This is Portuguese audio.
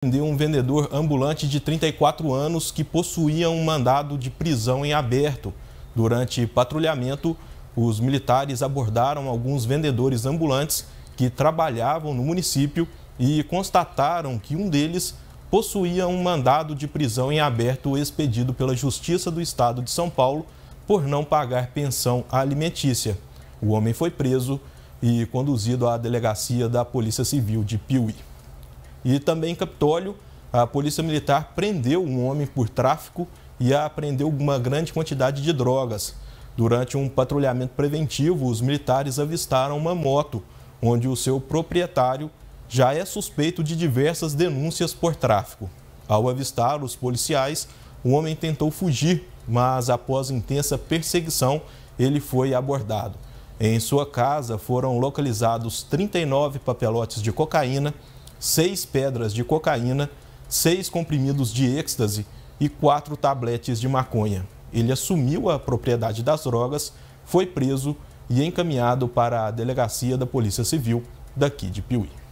prendeu um vendedor ambulante de 34 anos que possuía um mandado de prisão em aberto. Durante patrulhamento, os militares abordaram alguns vendedores ambulantes que trabalhavam no município e constataram que um deles possuía um mandado de prisão em aberto expedido pela Justiça do Estado de São Paulo por não pagar pensão alimentícia. O homem foi preso e conduzido à delegacia da Polícia Civil de Piuí. E também em Capitólio, a Polícia Militar prendeu um homem por tráfico e apreendeu uma grande quantidade de drogas. Durante um patrulhamento preventivo, os militares avistaram uma moto, onde o seu proprietário já é suspeito de diversas denúncias por tráfico. Ao avistar os policiais, o homem tentou fugir, mas após intensa perseguição, ele foi abordado. Em sua casa foram localizados 39 papelotes de cocaína, seis pedras de cocaína, seis comprimidos de êxtase e quatro tabletes de maconha. Ele assumiu a propriedade das drogas, foi preso e encaminhado para a delegacia da Polícia Civil daqui de Piuí.